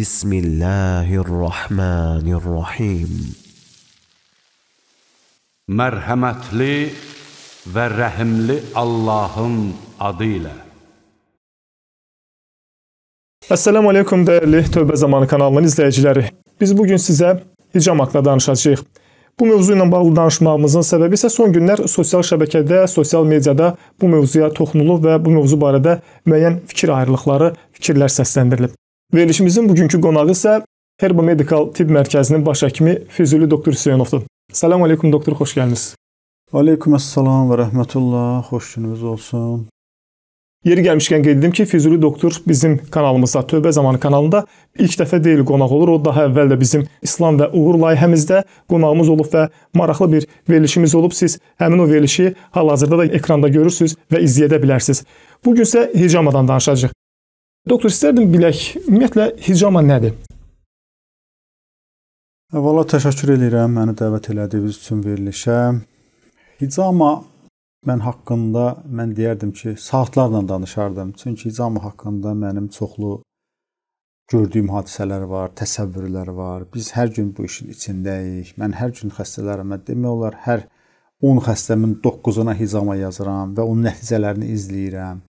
بسم الله الرحمن الرحيم Mərhəmətli və rəhimli Allahın adı ilə. Assalamu alaykum dəyərli Tövbə zamanı kanalının izləyiciləri. Biz bu gün sizə hicam haqqında danışacağıq. Bu mövzu ilə bağlı danışmağımızın səbəbi isə son günlər sosial şəbəkədə, sosial mediada bu mövzuya toxunulub və bu mövzu barədə müəyyən fikir ayrılıqları, fikirlər səsləndirilib. Verilişimizin bugünkü qonağı isə Herba Medical Tibb Mərkəzinin baş həkimi Füzuli doktor Hüseynovdur. Salam aleykum doktor, xoş gəlmisiniz. Aleykum əssalam və rəhmətullah, xoş gününüz olsun. Yeri gəlmişkən qeyd edim ki, Füzuli doktor bizim kanalımızda, Tövbə zamanı kanalında ilk dəfə deyil qonaq olur. O daha əvvəl də bizim İslam və Uğur layihəmizdə qonağımız olub və maraqlı bir verilişimiz olub. Siz həmin o verilişi hal-hazırda da ekranda görürsüz və izləyə də bilərsiniz. Bu gün isə hicamadan danışacağıq. Doktor, istərdim bilək, ümumiyyətlə hicama nədir? Valla təşəkkür edirəm məni dəvət elədiyiniz üçün verilişə. Hicama mən haqqında mən deyərdim ki, saatlarla danışardım. Çünki hicama haqqında mənim çoxlu gördüyüm hadisələr var, təsəvvürlər var. Biz hər gün bu işin içindəyik. Mən hər gün xəstələrimə demək olar hər 10 xəstəmin 9-una hicama yazıram və onun nəticələrini izləyirəm.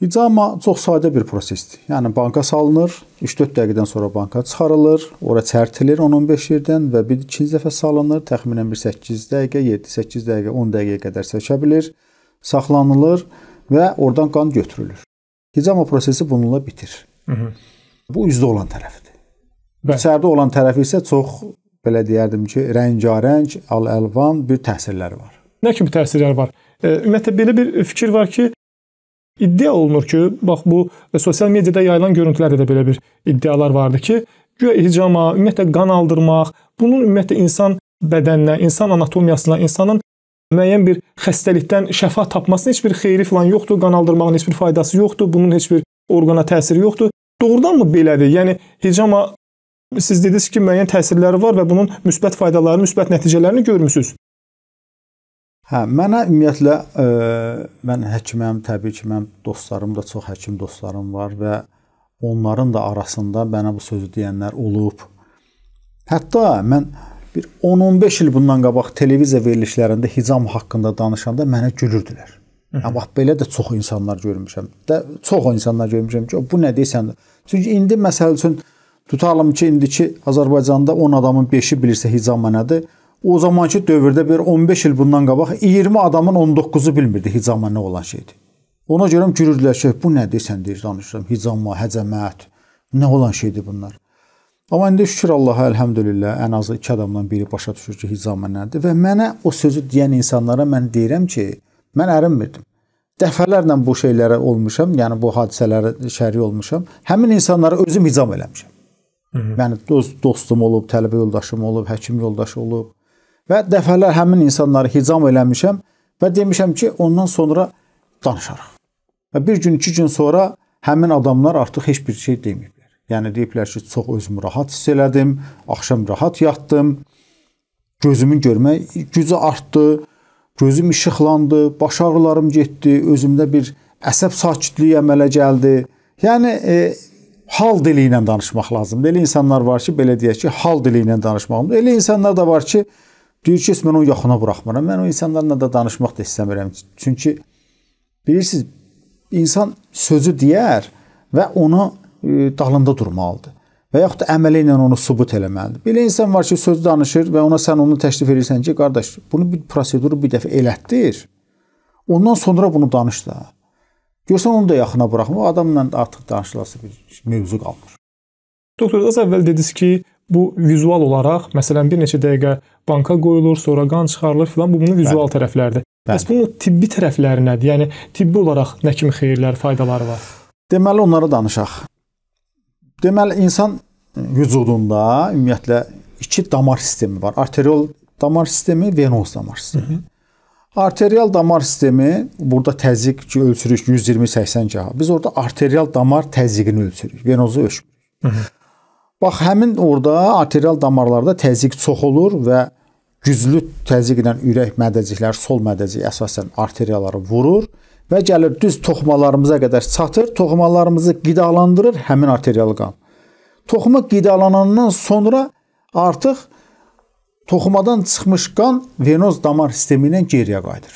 İcama çox sadə bir prosesdir. Yəni banka salınır, 3-4 dəqiqədən sonra banka çıxarılır, ora çərtilir 10-15 yerdən və bir ikinci dəfə salınır, təxminən 1-8 dəqiqə, 7-8 dəqiqə, 10 dəqiqəyə qədər çəkə bilir, saxlanılır və oradan qan götürülür. Hicama prosesi bununla bitir. Hı -hı. Bu üzdə olan tərəfidir. Bəli. İçəridə olan tərəfi isə çox belə deyərdim ki, rəngarəng, al-əlvan bir təsirləri var. Nə kimi təsirləri var? E, ümumiyyətlə belə bir fikir var ki, İddia olunur ki, bax bu e, sosial mediada yayılan görüntülərdə də belə bir iddialar vardı ki, guya hicama, ümumiyyətlə qan aldırmaq, bunun ümumiyyətlə insan bədəninə, insan anatomiyasına, insanın müəyyən bir xəstəlikdən şəfa tapmasının heç bir xeyri falan yoxdur, qan aldırmağın heç bir faydası yoxdur, bunun heç bir orqana təsiri yoxdur. Doğrudan mı belədir? Yəni hicama siz dediniz ki, müəyyən təsirləri var və bunun müsbət faydalarını, müsbət nəticələrini görmüsüz. Hə, mənə ümumiyyətlə ə, e, mən həkiməm, təbii ki, mənim dostlarım da çox həkim dostlarım var və onların da arasında mənə bu sözü deyənlər olub. Hətta mən bir 10-15 il bundan qabaq televiziya verilişlərində hicam haqqında danışanda mənə gülürdülər. Amma bax belə də çox insanlar görmüşəm. Də çox insanlar görmüşəm ki, bu nə deyirsən? Çünki indi məsəl üçün tutalım ki, indiki Azərbaycanda 10 adamın 5-i bilirsə hicam nədir? o zamanki dövrdə bir 15 il bundan qabaq 20 adamın 19-u bilmirdi hicama nə olan şeydir. Ona görə gürürdülər ki, bu nədir sən deyir danışıram, hicama, həcəmət, nə olan şeydir bunlar. Amma indi şükür Allaha, elhamdülillah, ən azı 2 adamdan biri başa düşür ki, hicama nədir və mənə o sözü deyən insanlara mən deyirəm ki, mən ərinmirdim. Dəfələrlə bu şeylərə olmuşam, yəni bu hadisələrə şərik olmuşam. Həmin insanlara özüm hicam eləmişəm. Hı -hı. Yəni dost, dostum olub, tələbə yoldaşım olub, həkim yoldaşı olub, Və dəfələr həmin insanları hicam eləmişəm və demişəm ki, ondan sonra danışarıq. Və bir gün, iki gün sonra həmin adamlar artıq heç bir şey deməyiblər. Yəni deyiblər ki, çox özümü rahat hiss elədim, axşam rahat yatdım. Gözümün görmə gücü artdı, gözüm işıqlandı, baş ağrılarım getdi, özümdə bir əsəb sakitliyi əmələ gəldi. Yəni e, hal dili ilə danışmaq lazımdır. Elə insanlar var ki, belə deyək ki, hal dili ilə danışmağımdır. Elə insanlar da var ki, Deyir ki, mən onu yaxına buraxmıram. Mən o insanlarla da danışmaq da istəmirəm. Çünki bilirsiniz, insan sözü deyər və ona e, dalında durmalıdır və yaxud da əməli ilə onu sübut eləməlidir. Belə insan var ki, söz danışır və ona sən onu təklif edirsən ki, qardaş, bunu bir proseduru bir dəfə elətdir. Ondan sonra bunu danış da. Görsən onu da yaxına buraxma, adamla artıq danışılası bir mövzu qalmır. Doktor, az əvvəl dediniz ki, Bu vizual olaraq, məsələn, bir neçə dəqiqə banka qoyulur, sonra qan çıxarılır filan, bu bunun vizual Bəli. tərəfləridir. Bəli. Bəs bunun tibbi tərəfləri nədir? Yəni tibbi olaraq nə kimi xeyirlər, faydaları var? Deməli onlara danışaq. Deməli insan vücudunda ümumiyyətlə iki damar sistemi var. Arterial damar sistemi, venoz damar sistemi. Hı -hı. Arterial damar sistemi burada təzyiq ölçürük 120-80 GHz. Biz orada arterial damar təzyiqini ölçürük. Venozu ölçmürük. Bax həmin orada arterial damarlarda təzyiq çox olur və güclü təzyiqlə ürək mədəcikləri, sol mədəcik əsasən arteriyaları vurur və gəlir düz toxumalarımıza qədər çatır. Toxumalarımızı qidalandırır həmin arterial qan. Toxuma qidalanandan sonra artıq toxumadan çıxmış qan venoz damar sistemi ilə geriyə qayıdır.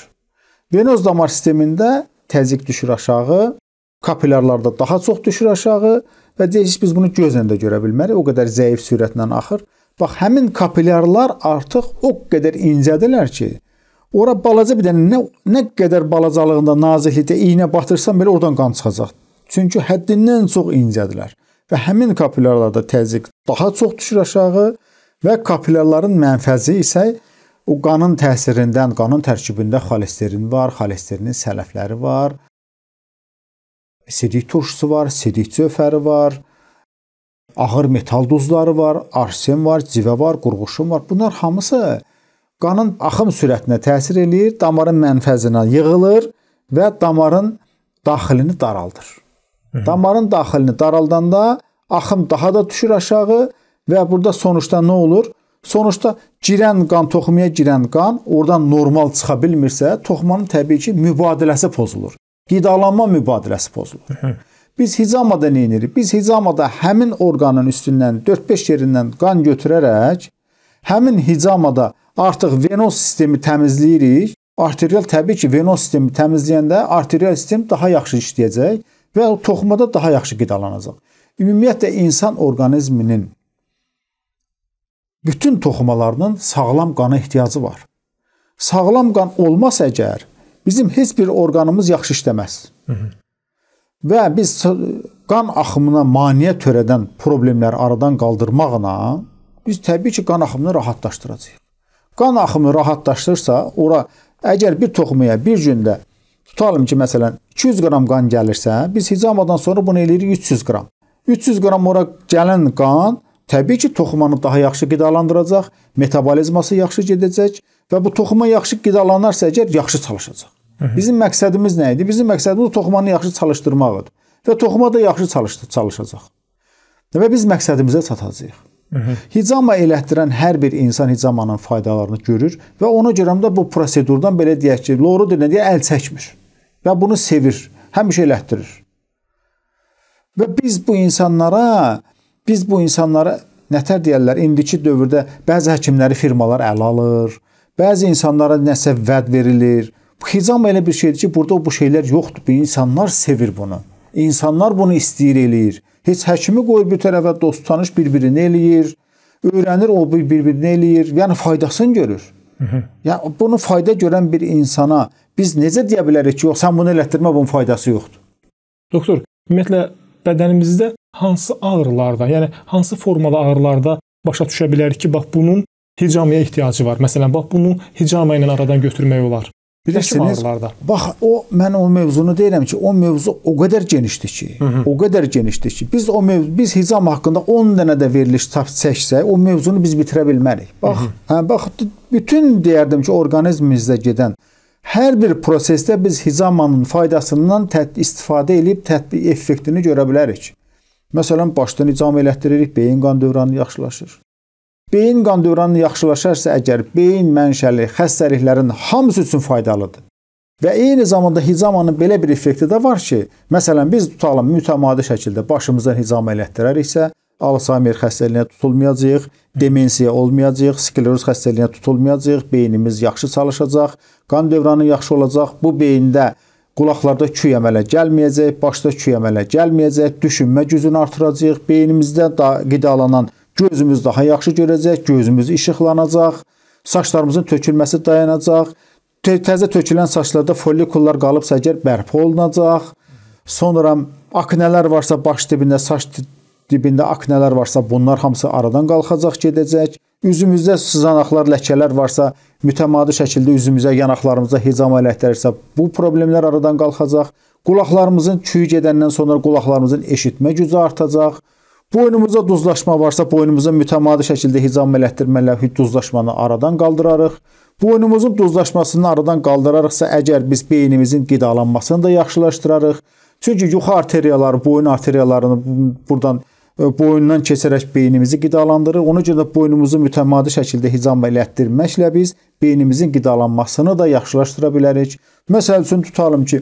Venoz damar sistemində təzyiq düşür aşağı, kapillarlarda daha çox düşür aşağı Və deyirsiz biz bunu gözlə də görə bilmərik. O qədər zəif sürətlə axır. Bax həmin kapilyarlar artıq o qədər incədirlər ki, ora balaca bir dənə nə, nə qədər balacalığında naziklikdə iynə batırsan belə oradan qan çıxacaq. Çünki həddindən çox incədirlər və həmin kapilyarlarda təzyiq daha çox düşür aşağı və kapilyarların mənfəzi isə o qanın təsirindən, qanın tərkibində xolesterin var, xolesterinin sələfləri var sidik turşusu var, sidik cövhəri var, ağır metal duzları var, arsen var, civə var, qurğuşun var. Bunlar hamısı qanın axım sürətinə təsir eləyir, damarın mənfəzinə yığılır və damarın daxilini daraldır. Hı -hı. Damarın daxilini daraldanda axım daha da düşür aşağı və burada sonuçda nə olur? Sonuçda girən qan toxumaya girən qan oradan normal çıxa bilmirsə, toxumanın təbii ki, mübadiləsi pozulur qidalanma mübadiləsi pozulur. Biz hicamada nə edirik? Biz hicamada həmin orqanın üstündən 4-5 yerindən qan götürərək həmin hicamada artıq venoz sistemi təmizləyirik. Arterial təbii ki, venoz sistemi təmizləyəndə arterial sistem daha yaxşı işləyəcək və o toxumada daha yaxşı qidalanacaq. Ümumiyyətlə insan orqanizminin bütün toxumalarının sağlam qana ehtiyacı var. Sağlam qan olmasa əgər Bizim heç bir orqanımız yaxşı işləməz. Hı -hı. Və biz qan axımına maneə törədən problemləri aradan qaldırmaqla biz təbii ki, qan axımını rahatlaşdıracağıq. Qan axımı rahatlaşdırsa, ora əgər bir toxumaya bir gündə tutalım ki, məsələn 200 qram qan gəlirsə, biz hicamadan sonra bunu eləyirik 300 qram. 300 qram ora gələn qan təbii ki, toxumanı daha yaxşı qidalandıracaq, metabolizması yaxşı gedəcək və bu toxuma yaxşı qidalanarsa əgər yaxşı çalışacaq. Bizim məqsədimiz nə idi? Bizim məqsədimiz toxumanı yaxşı çalışdırmaq idi. Və toxuma da yaxşı çalışdı, çalışacaq. Və biz məqsədimizə çatacağıq. Hicama elətdirən hər bir insan hicamanın faydalarını görür və ona görə də bu prosedurdan belə deyək ki, loru dilinə deyə əl çəkmir və bunu sevir, həmişə elətdirir. Və biz bu insanlara, biz bu insanlara nətər deyirlər? İndiki dövrdə bəzi həkimləri firmalar ələ alır. Bəzi insanlara nəsə vəd verilir. Hicam elə bir şeydir ki, burada bu şeylər yoxdur. Bu insanlar sevir bunu. İnsanlar bunu istəyir eləyir. Heç həkimi qoyur bir tərəfə, dost tanış bir-birini eləyir. Öyrənir o bir-birini eləyir. Yəni faydasını görür. Hı -hı. Ya bunu fayda görən bir insana biz necə deyə bilərik ki, yox sən bunu elətdirmə, bunun faydası yoxdur. Doktor, ümumiyyətlə bədənimizdə hansı ağrılarda, yəni hansı formada ağrılarda başa düşə bilərik ki, bax bunun hicamaya ehtiyacı var. Məsələn, bax bunu hicama ilə aradan götürmək olar. Bilirsiniz, bax o mən o mövzunu deyirəm ki, o mövzu o qədər genişdir ki, Hı -hı. o qədər genişdir ki, biz o mövzu biz hicam haqqında 10 dənə də veriliş tap çəksək, o mövzunu biz bitirə bilmərik. Bax, Hı -hı. hə bax bütün deyərdim ki, orqanizmimizdə gedən hər bir prosesdə biz hicamanın faydasından istifadə edib tətbiq effektini görə bilərik. Məsələn, başdan icam elətdiririk, beyin qan dövranı yaxşılaşır. Beyin qan dövranı yaxşılaşarsa əgər beyin mənşəli xəstəliklərin hamısı üçün faydalıdır. Və eyni zamanda hizamanın belə bir effekti də var ki, məsələn biz tutalım mütəmadi şəkildə başımızdan hizama elətdirəriksə, Alzheimer xəstəliyinə tutulmayacağıq, demensiya olmayacağıq, skleroz xəstəliyinə tutulmayacağıq, beynimiz yaxşı çalışacaq, qan dövranı yaxşı olacaq. Bu beyində qulaqlarda küy əmələ gəlməyəcək, başda küy əmələ gəlməyəcək, düşünmə gücünü artıracağıq, beynimizdə da qidalanan Gözümüz daha yaxşı görəcək, gözümüz işıqlanacaq, saçlarımızın tökülməsi dayanacaq. Təzə tökülən saçlarda follikullar qalıbsa əgər bərpa olunacaq. Sonra aknələr varsa baş dibində, saç dibində aknələr varsa bunlar hamısı aradan qalxacaq, gedəcək. Üzümüzdə sızanaqlar, ləkələr varsa, mütəmadi şəkildə üzümüzə, yanaqlarımıza hicam alətlərisə, bu problemlər aradan qalxacaq. Qulaqlarımızın çüyü gedəndən sonra qulaqlarımızın eşitmə gücü artacaq. Boynumuza duzlaşma varsa, boynumuza mütəmadi şəkildə hicam elətdirmələr, duzlaşmanı aradan qaldırarıq. Boynumuzun duzlaşmasını aradan qaldırarıqsa, əgər biz beynimizin qidalanmasını da yaxşılaşdırarıq. Çünki yuxu arteriyaları, boyun arteriyalarını buradan e, boyundan keçərək beynimizi qidalandırır. Ona görə də boynumuzu mütəmadi şəkildə hicam elətdirməklə biz beynimizin qidalanmasını da yaxşılaşdıra bilərik. Məsəl üçün tutalım ki,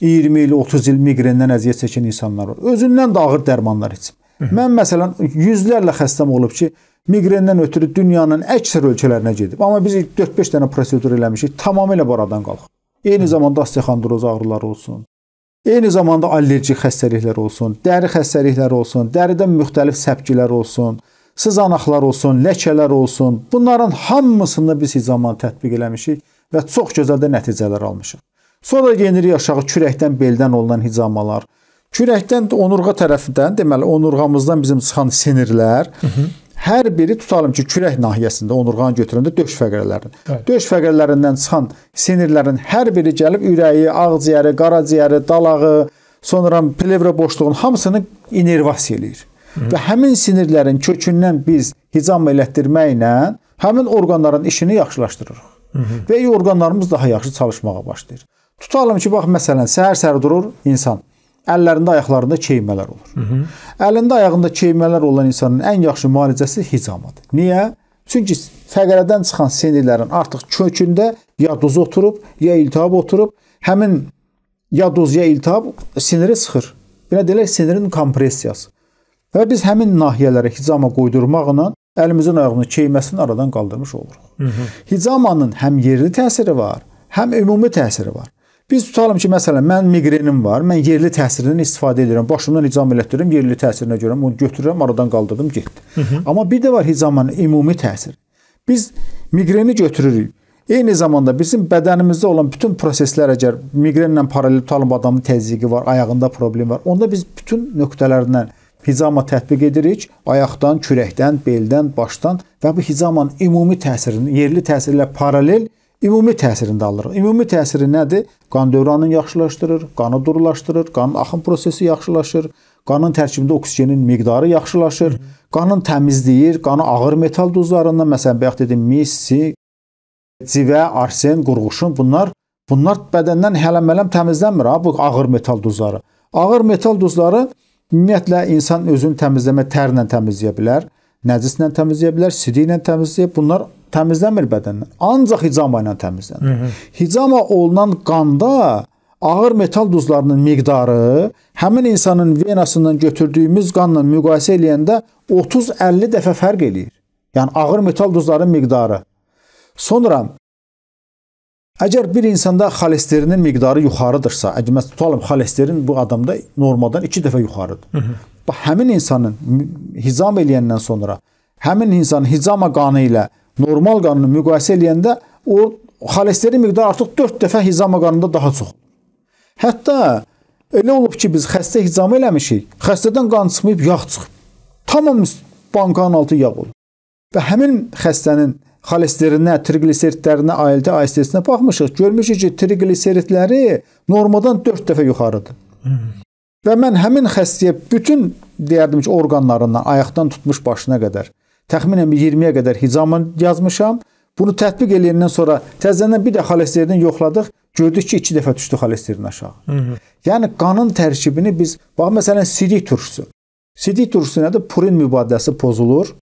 20 il, 30 il miqrendən əziyyət çəkən insanlar var. Özündən də ağır dərmanlar içmir. Mən məsələn yüzlərlə xəstəm olub ki, miqrenden ötürü dünyanın əksər ölkələrinə gedib. Amma biz 4-5 dənə prosedur eləmişik, tamamilə baradan qalxıb. Eyni zamanda osteoxondroz ağrıları olsun. Eyni zamanda allergik xəstəliklər olsun, dəri xəstəlikləri olsun, dəridə müxtəlif səpkilər olsun, sızanaqlar olsun, ləkələr olsun. Bunların hamısını biz zaman tətbiq eləmişik və çox gözəl də nəticələr almışıq. Sonra genirik aşağı kürəkdən beldən olunan hicamalar, Kürəkdən onurğa tərəfindən, deməli onurğamızdan bizim çıxan sinirlər Hı -hı. hər biri tutalım ki, kürək nahiyəsində onurğanı götürəndə döş fəqərlərin. Hə. Döş fəqərlərindən çıxan sinirlərin hər biri gəlib ürəyi, ağciyəri, qaraciyəri, dalağı, sonra plevra boşluğunun hamısını innervasiya eləyir. Hı -hı. Və həmin sinirlərin kökündən biz hicam elətdirməklə həmin orqanların işini yaxşılaşdırırıq. Hı -hı. Və orqanlarımız daha yaxşı çalışmağa başlayır. Tutalım ki, bax məsələn, səhər-səhər durur insan əllərində, ayaqlarında keymələr olur. Hı -hı. Əlində, ayağında keymələr olan insanın ən yaxşı müalicəsi hicamadır. Niyə? Çünki fəqərədən çıxan sinirlərin artıq kökündə ya duz oturub, ya iltihab oturub, həmin ya duz, ya iltihab siniri sıxır. Belə deyək, sinirin kompressiyası. Və biz həmin nahiyələrə hicama qoydurmaqla əlimizin ayağının keyməsini aradan qaldırmış oluruq. Hı -hı. Hicamanın həm yerli təsiri var, həm ümumi təsiri var. Biz tutalım ki, məsələn, mən miqrenim var, mən yerli təsirindən istifadə edirəm, başımdan icam elətdirirəm, yerli təsirinə görə onu götürürəm, aradan qaldırdım, getdi. Hı -hı. Amma bir də var hicamanın ümumi təsiri. Biz miqreni götürürük. Eyni zamanda bizim bədənimizdə olan bütün proseslər əgər miqrenlə paralel tutalım, adamın təzyiqi var, ayağında problem var. Onda biz bütün nöqtələrindən hicama tətbiq edirik. Ayaqdan, kürəkdən, beldən, başdan və bu hicamanın ümumi təsirini, yerli təsirlə paralel ümumi təsirini də alırıq. Ümumi təsiri nədir? Qan dövranını yaxşılaşdırır, qanı durulaşdırır, qanın axın prosesi yaxşılaşır, qanın tərkibində oksigenin miqdarı yaxşılaşır, qanın təmizləyir, qanı ağır metal duzlarından, məsələn, bayaq dediyim mis, civə, arsen, qurğuşun bunlar bunlar bədəndən hələmələm təmizlənmir ha bu ağır metal duzları. Ağır metal duzları ümumiyyətlə insan özünü təmizləmə tərlə təmizləyə bilər, nəcislə təmizləyə bilər, sidi ilə təmizləyə. Bunlar təmizləmir bədəndən. Ancaq hicama ilə təmizlənir. Hicama olunan qanda ağır metal duzlarının miqdarı həmin insanın venasından götürdüyümüz qanla müqayisə eləyəndə 30-50 dəfə fərq eləyir. Yəni ağır metal duzların miqdarı. Sonra əgər bir insanda xolesterinin miqdarı yuxarıdırsa, əgər məsələn tutalım xolesterin bu adamda normadan 2 dəfə yuxarıdır. Hı -hı. Bu həmin insanın hizam eləyəndən sonra həmin insan hizama qanı ilə normal qanını müqayisə eləyəndə o xolesterin miqdarı artıq 4 dəfə hizama qanında daha çox. Hətta elə olub ki, biz xəstə hizam eləmişik. Xəstədən qan çıxmayıb yağ çıxıb. Tamam bankanın altı yağ olub. Və həmin xəstənin xolesterinə, trigliseridlərinə, ALT, AST-sinə baxmışıq. Görmüşük ki, trigliseridləri normadan 4 dəfə yuxarıdır. Hmm. Və mən həmin xəstəyə bütün deyərdim ki, orqanlarından, ayaqdan tutmuş başına qədər təxminən 20-yə qədər hicamın yazmışam. Bunu tətbiq eləyəndən sonra təzədən bir də xolesterini yoxladıq. Gördük ki, 2 dəfə düşdü xolesterin aşağı. Hı -hı. Yəni qanın tərkibini biz bax məsələn sidik turşusu. Sidik turşusu nədir? Purin mübadiləsi pozulur.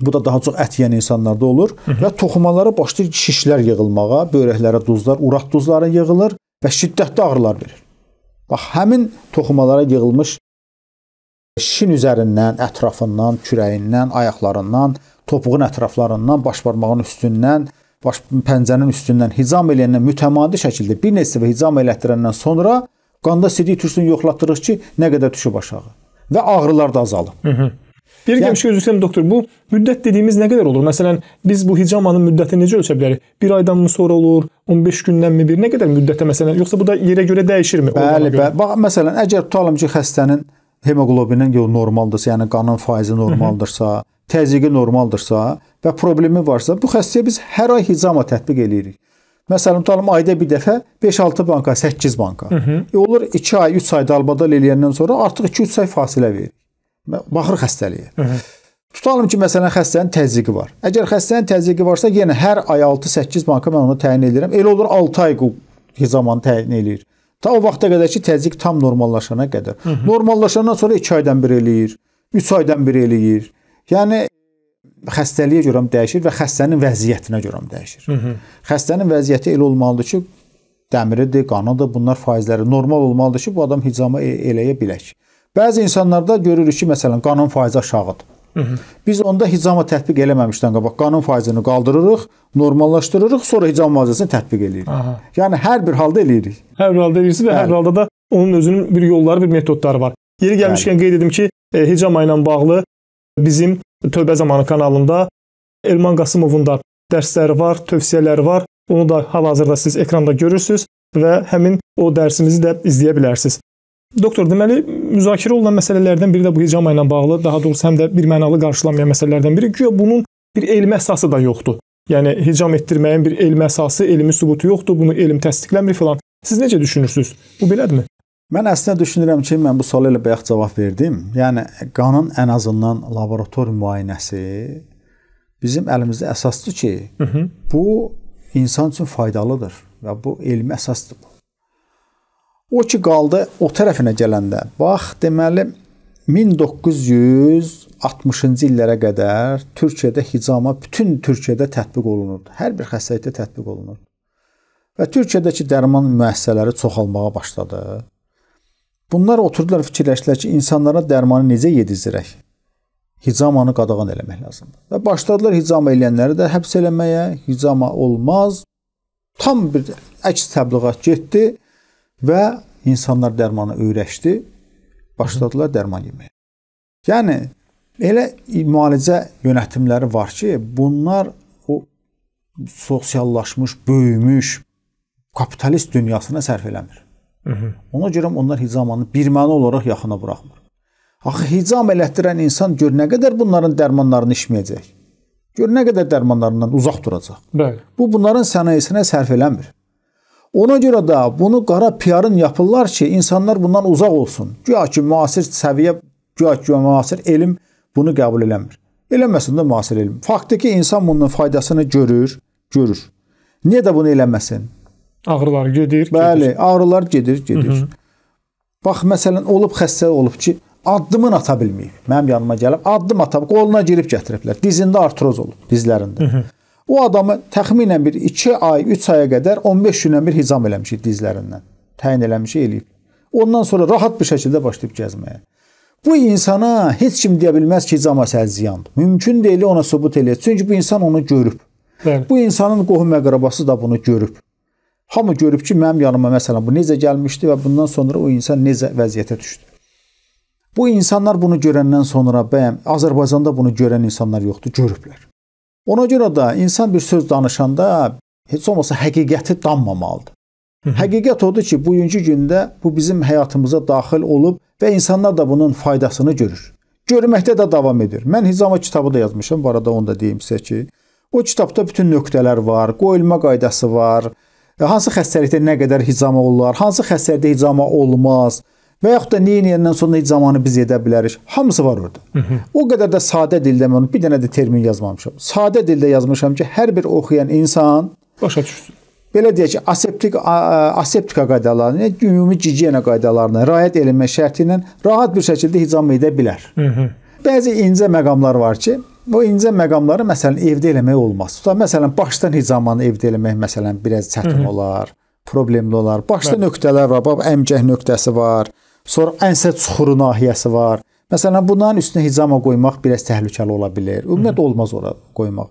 Bu da daha çox ət yeyən insanlarda olur Hı -hı. və toxumalara başlayır şişlər yığılmağa, böyrəklərə duzlar, uraq duzları yığılır və şiddətli ağrılar verir. Bax həmin toxumalara yığılmış Şişin üzərindən, ətrafından, kürəyindən, ayaqlarından, topuğun ətraflarından, baş barmağın üstündən, baş pəncənin üstündən hicam eləyəndən mütəmadi şəkildə bir neçə və hicam elətdirəndən sonra qanda sidik türsünü yoxlatdırırıq ki, nə qədər düşüb aşağı və ağrılar da azalır. Hı -hı. Bir yəni, gəmişə üzrəm doktor, bu müddət dediyimiz nə qədər olur? Məsələn, biz bu hicamanın müddətini necə ölçə bilərik? 1 aydanmı sonra olur, 15 gündənmi bir? Nə qədər müddətə məsələn, yoxsa bu da yerə görə dəyişirmi? Bəli, bəli. Bax məsələn, əgər tutalım ki, xəstənin hemoqlobinin yox normaldırsa, yəni qanın faizi normaldırsa, təzyiqi normaldırsa və problemi varsa, bu xəstəyə biz hər ay hicama tətbiq eləyirik. Məsələn, tutalım ayda bir dəfə 5-6 banka, 8 banka. Hı -hı. E, olur 2 ay, 3 ay dalbadal eləyəndən sonra artıq 2-3 ay fasilə veririk. Baxır xəstəliyə. Hı -hı. Tutalım ki, məsələn, xəstənin təzyiqi var. Əgər xəstənin təzyiqi varsa, yenə hər ay 6-8 banka mən onu təyin edirəm. Elə olur 6 ay bu hizamanı təyin eləyir. Ta o vaxta qədər ki, təzyiq tam normallaşana qədər. Hı -hı. Normallaşandan sonra 2 aydan bir eləyir, 3 aydan bir eləyir. Yəni xəstəliyə görə dəyişir və xəstənin vəziyyətinə görə dəyişir. Hı -hı. Xəstənin vəziyyəti elə olmalıdır ki, dəmiridir, qanıdır, bunlar faizləri normal olmalıdır ki, bu adam hicama e-, eləyə bilək. Bəzi insanlarda görürük ki, məsələn, qanın faizi aşağıdır. Biz onda hicama tətbiq eləməmişdən qabaq qanun faizini qaldırırıq, normallaşdırırıq, sonra hicam müalicəsini tətbiq eləyirik. Aha. Yəni hər bir halda eləyirik. Hər bir halda eləyirsiniz və hər halda da onun özünün bir yolları, bir metodları var. Yeri gəlmişkən qeyd edim ki, e, hicama ilə bağlı bizim Tövbə zamanı kanalında Elman Qasımovun da dərsləri var, tövsiyələri var. Onu da hal-hazırda siz ekranda görürsüz və həmin o dərsimizi də izləyə bilərsiniz. Doktor, deməli müzakirə olunan məsələlərdən biri də bu hicama ilə bağlı, daha doğrusu həm də bir mənalı qarşılanmayan məsələlərdən biri. Güya bunun bir elmi əsası da yoxdur. Yəni hicam etdirməyin bir elmi əsası, elmi sübutu yoxdur. Bunu elm təsdiqləmir filan. Siz necə düşünürsüz? Bu belədirmi? Mən əslində düşünürəm ki, mən bu suala elə bayaq cavab verdim. Yəni qanın ən azından laborator müayinəsi bizim əlimizdə əsasdır ki, Hı -hı. bu insan üçün faydalıdır və bu elmi əsasdır. Bu. O ki qaldı o tərəfinə gələndə. Bax, deməli 1960-cı illərə qədər Türkiyədə hicama bütün Türkiyədə tətbiq olunurdu. Hər bir xəstəlikdə tətbiq olunurdu. Və Türkiyədəki dərman müəssisələri çoxalmağa başladı. Bunlar oturdular fikirləşdilər ki, insanlara dərmanı necə yedizdirək? Hicamanı qadağan eləmək lazımdır. Və başladılar hicama eləyənləri də həbs eləməyə. Hicama olmaz. Tam bir əks təbliğat getdi və insanlar dərmanı öyrəşdi, başladılar dərman yeməyə. Yəni elə müalicə yönətimləri var ki, bunlar o sosiallaşmış, böyümüş kapitalist dünyasına sərf eləmir. Hı -hı. Ona görə onlar hicamanı birməna olaraq yaxına buraxmır. Axı hicam elətdirən insan gör nə qədər bunların dərmanlarını içməyəcək. Gör nə qədər dərmanlarından uzaq duracaq. Bəli. Bu bunların sənayesinə sərf eləmir. Ona görə də bunu qara PR-ın yapırlar ki, insanlar bundan uzaq olsun. Güya ki, müasir səviyyə, güya ki, müasir elm bunu qəbul eləmir. Eləməsin də müasir elm. Faktdır ki, insan bunun faydasını görür, görür. Niyə də bunu eləməsin? Ağrılar gedir, gedir. Bəli, ağrılar gedir, gedir. Hı -hı. Bax, məsələn, olub xəstə olub ki, addımını ata bilməyib. Mənim yanıma gəlib addım atıb qoluna girib gətiriblər. Dizində artroz olub, dizlərində. Hı -hı. O adamı təxminən bir 2 ay, 3 aya qədər 15 gündən bir hicam eləmişik dizlərindən. Təyin eləmişik, eləyib. Ondan sonra rahat bir şəkildə başlayıb gəzməyə. Bu insana heç kim deyə bilməz ki, hicama səlziyandır. Mümkün deyil ona sübut eləyə. Çünki bu insan onu görüb. Bəli. Bu insanın qohum-əqrabası da bunu görüb. Hamı görüb ki, mənim yanıma məsələn bu necə gəlmişdi və bundan sonra o insan necə vəziyyətə düşdü. Bu insanlar bunu görəndən sonra bəyəm Azərbaycanda bunu görən insanlar yoxdur, görüblər. Ona görə də insan bir söz danışanda heç olmasa həqiqəti danmamalıdır. Hı -hı. Həqiqət odur ki, bugünkü gündə bu bizim həyatımıza daxil olub və insanlar da bunun faydasını görür. Görməkdə də davam edir. Mən Hizama kitabı da yazmışam, bu arada onu da deyim sizə ki, o kitabda bütün nöqtələr var, qoyulma qaydası var, hansı xəstəlikdə nə qədər hizama olar, hansı xəstəlikdə hizama olmaz, Və yaxud da neyinəndən sonra heç zamanı biz edə bilərik. Hamısı var orada. Hı -hı. O qədər də sadə dildə mən bir dənə də termin yazmamışam. Sadə dildə yazmışam ki, hər bir oxuyan insan başa düşsün. Belə deyək ki, aseptik aseptika qaydalarına, yəni ümumi gigiyena qaydalarına riayət edilmə şərti ilə rahat bir şəkildə hicam edə bilər. Hı -hı. Bəzi incə məqamlar var ki, o incə məqamları məsələn evdə eləmək olmaz. Tutaq məsələn başdan hicamanı evdə eləmək məsələn biraz çətin Hı -hı. olar, problemli olar. Başda Bəli. nöqtələr var, bax əmgək nöqtəsi var. Sonra ənsə çuxuru nahiyəsi var. Məsələn, bunların üstünə hicama qoymaq biraz təhlükəli ola bilər. Ümumiyyətlə olmaz ora qoymaq.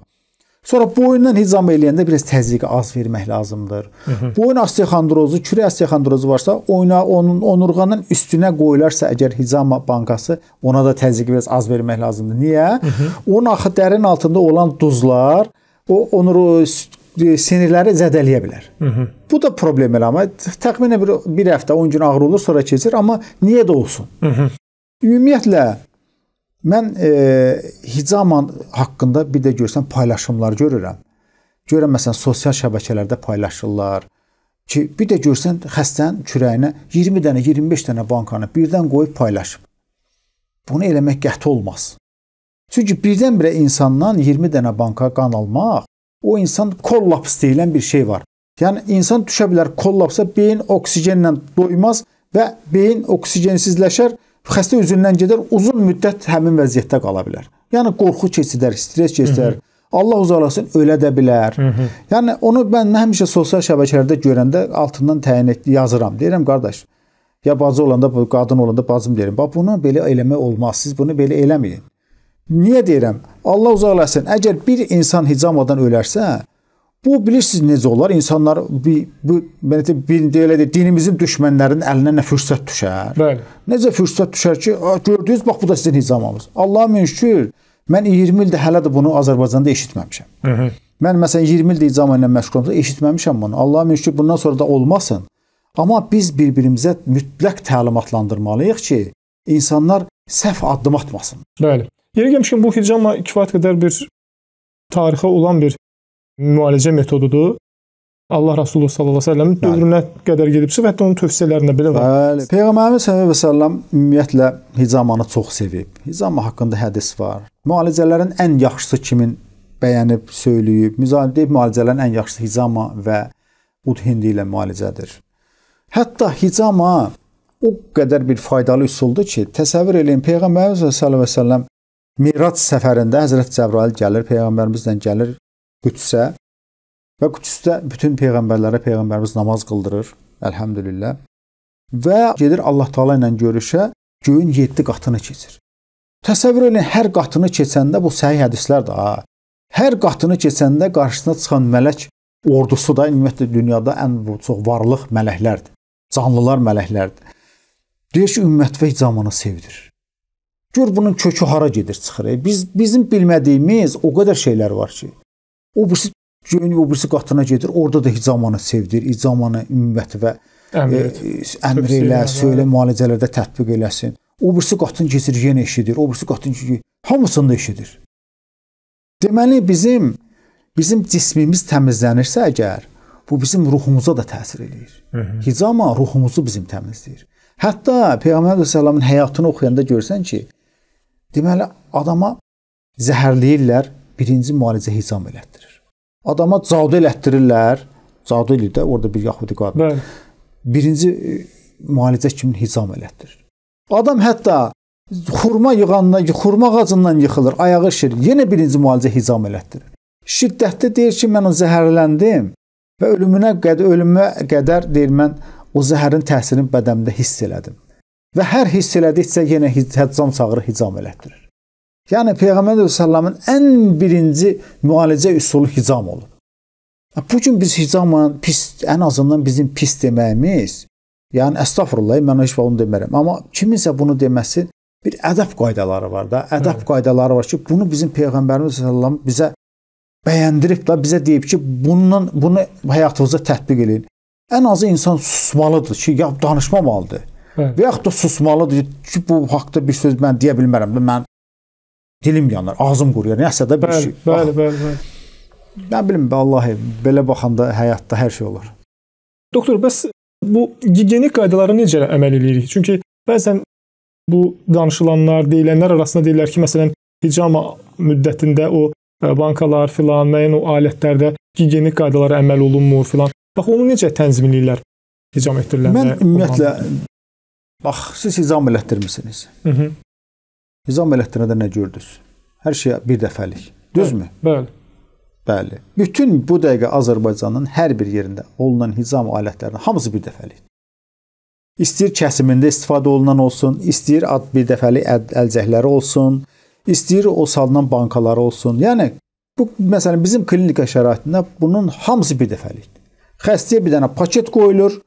Sonra boyundan hicam eləyəndə biraz təzyiqi az vermək lazımdır. Hı -hı. Boyun osteoxondrozu, kürə osteoxondrozu varsa, oyna onun onurğanın üstünə qoyularsa, əgər hicama bankası, ona da təzyiqi biraz az vermək lazımdır. Niyə? Hı onun axı dərin altında olan duzlar o onuru E, sinirləri zədələyə bilər. Hı -hı. Bu da problem eləmə. Təxminən bir, bir həftə, 10 gün ağrı olur, sonra keçir, amma niyə də olsun. Hı -hı. Ümumiyyətlə mən e, hicaman haqqında bir də görsən paylaşımlar görürəm. Görürəm məsələn sosial şəbəkələrdə paylaşırlar ki, bir də görsən xəstənin kürəyinə 20 dənə, 25 dənə bankanı birdən qoyub paylaşıb. Bunu eləmək qəti olmaz. Çünki birdən-birə insandan 20 dənə banka qan almaq o insan kollaps deyilən bir şey var. Yəni insan düşə bilər kollapsa, beyin oksigenlə doymaz və beyin oksigensizləşər, xəstə özündən gedər, uzun müddət həmin vəziyyətdə qala bilər. Yəni qorxu keçidər, stres keçidər. Hı -hı. Allah uzalasın ölə də bilər. Hı -hı. Yəni onu mən həmişə sosial şəbəkələrdə görəndə altından təyin et, yazıram. Deyirəm qardaş, ya bacı olanda, qadın olanda bacım deyirəm. Bax bunu belə eləmək olmaz. Siz bunu belə eləməyin. Niyə deyirəm? Allah uzaqlasın. Əgər bir insan hicamadan ölərsə, bu bilirsiniz necə olar? İnsanlar bir bu belə də bir elə də dinimizin düşmənlərinin əlinə nə fürsət düşər? Bəli. Necə fürsət düşər ki, gördünüz bax bu da sizin hicamınız. Allah'a min şükür. Mən 20 ildir hələ də bunu Azərbaycanda eşitməmişəm. Hı -hı. Mən məsələn 20 ildir icama ilə məşğulamsa eşitməmişəm bunu. Allah'a min şükür bundan sonra da olmasın. Amma biz bir-birimizə mütləq təlimatlandırmalıyıq ki, insanlar səhv addım atmasın. Bəli. Yeri gəlmişkən bu hicama kifayət qədər bir tarixə olan bir müalicə metodudur. Allah Rasulü sallallahu əleyhi və səlləm dövrünə qədər gedibsə, hətta onun tövsiyələrinə belə var. Bəli. Peyğəmbərimiz sallallahu əleyhi və səlləm ümumiyyətlə hicamanı çox sevib. Hicama haqqında hədis var. Müalicələrin ən yaxşısı kimin bəyənib, söyləyib, müzadib müalicələrin ən yaxşısı hicama və udhindi ilə müalicədir. Hətta hicama o qədər bir faydalı üsuldur ki, təsəvvür eləyin Peyğəmbərimiz sallallahu əleyhi və səlləm Mirac səfərində Həzrət Cəbrail gəlir, peyğəmbərimizlə gəlir Qüdsə və Qüdsdə bütün peyğəmbərlərə peyğəmbərimiz namaz qıldırır, elhamdülillah. Və gedir Allah Taala ilə görüşə, göyün 7 qatını keçir. Təsəvvür edin, hər qatını keçəndə bu səhih hədislər də ha. Hər qatını keçəndə qarşısına çıxan mələk ordusu da ümumiyyətlə dünyada ən çox varlıq mələklərdir. Canlılar mələklərdir. Deyir ki, ümmət və icamını sevdirir. Gör bunun kökü hara gedir çıxır. E, biz bizim bilmədiyimiz o qədər şeylər var ki. O birisi göynü, o birisi qatına gedir. Orada da hicamanı sevdir, hicamanı ümumiyyət və əmr e, e, elə, hə. söylə müalicələrdə tətbiq eləsin. O birisi qatın keçir, yenə eşidir. O birisi qatın ki, hamısını da eşidir. Deməli bizim bizim cismimiz təmizlənirsə əgər, bu bizim ruhumuza da təsir eləyir. Hicama ruhumuzu bizim təmizləyir. Hətta Peyğəmbər sallallahu əleyhi və səlləmin həyatını oxuyanda görsən ki, Deməli, adama zəhərləyirlər, birinci müalicə hicam elətdirir. Adama cadu elətdirirlər. Cadu ilə də orada bir yahudi qadın. Bəli. Birinci e, müalicə kimi hicam elətdirir. Adam hətta xurma yığanına, xurma ağacından yıxılır, ayağı şir. Yenə birinci müalicə hicam elətdirir. Şiddətli deyir ki, mən zəhərləndim və ölümünə qədər ölümə qədər deyir mən o zəhərin təsirini bədənimdə hiss elədim. Və hər hiss elədikcə yenə həccam çağırır, hicam elətdirir. Yəni Peyğəmbər sallamın ən birinci müalicə üsulu hicam olub. Bu gün biz hicamla pis, ən azından bizim pis deməyimiz, yəni əstəğfurullah, mən heç vaxt onu demərəm, amma kiminsə bunu deməsi bir ədəb qaydaları var da. Ədəb Hı. qaydaları var ki, bunu bizim Peyğəmbərimiz sallam bizə bəyəndirib də bizə deyib ki, bununla bunu həyatınıza tətbiq eləyin. Ən azı insan susmalıdır ki, ya danışmamalıdır. Bəli. Hə. Və yaxud da susmalıdır ki, bu haqqda bir söz mən deyə bilmərəm də, mən dilim yanır, ağzım quruyur. Nəsə də bir bəli, şey. Bəli, bəli, bəli. Nə bilim, vallahi belə baxanda həyatda hər şey olar. Doktor, bəs bu gigiyenik qaydalara necə əməl eləyirik? Çünki bəzən bu danışılanlar, deyilənlər arasında deyirlər ki, məsələn, hicama müddətində o e, bankalar filan, müəyyən o alətlərdə gigiyenik qaydalara əməl olunmur filan. Bax onu necə tənzimləyirlər? Hicam etdiriləndə. Mən ümumiyyətlə Bax, siz izam elətdirmisiniz. Hı mhm. -hı. İzam elətdirmədə nə gördünüz? Hər şey bir dəfəlik. Düzmü? Bəli. Bəli. Bütün bu dəqiqə Azərbaycanın hər bir yerində olunan hizam alətlərinin hamısı bir dəfəlik. İstəyir kəsimində istifadə olunan olsun, istəyir ad bir dəfəlik əlcəkləri olsun, istəyir o salınan bankaları olsun. Yəni bu məsələn bizim klinika şəraitində bunun hamısı bir dəfəlikdir. Xəstəyə bir dənə paket qoyulur,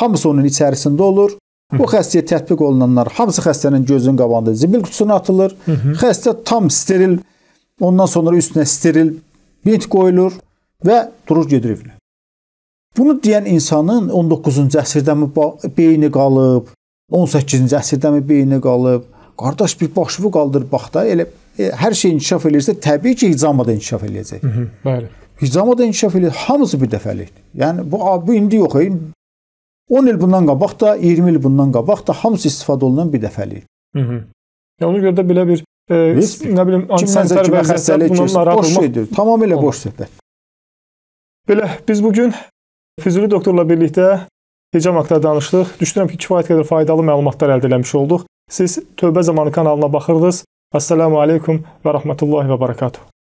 hamısı onun içərisində olur. Bu xəstəyə tətbiq olunanlar hamısı xəstənin gözünün qabağında zibil qutusuna atılır. Hı -hı. Xəstə tam steril, ondan sonra üstünə steril bint qoyulur və durur gedir evinə. Bunu deyən insanın 19-cu əsrdəmi beyni qalıb, 18-ci əsrdəmi beyni qalıb? Qardaş bir başını qaldır bax da, elə e, hər şey inkişaf eləyirsə, təbii ki, hicama da inkişaf eləyəcək. Hı -hı, bəli. Hicama da inkişaf eləyir, hamısı bir dəfəlikdir. Yəni bu bu indi yox, e, 10 il bundan qabaq da, 20 il bundan qabaq da hamısı istifadə olunan bir dəfəlik. Mhm. Ya ona görə də belə bir e, nə bilim antisanitar və xəstəlik boş şeydir. Tamamilə boş söhbət. Belə biz bu gün Füzuli doktorla birlikdə hicam haqqında danışdıq. Düşünürəm ki, kifayət qədər faydalı məlumatlar əldə etmiş olduq. Siz tövbə zamanı kanalına baxırdınız. Assalamu alaykum və rahmetullah və barakatuh.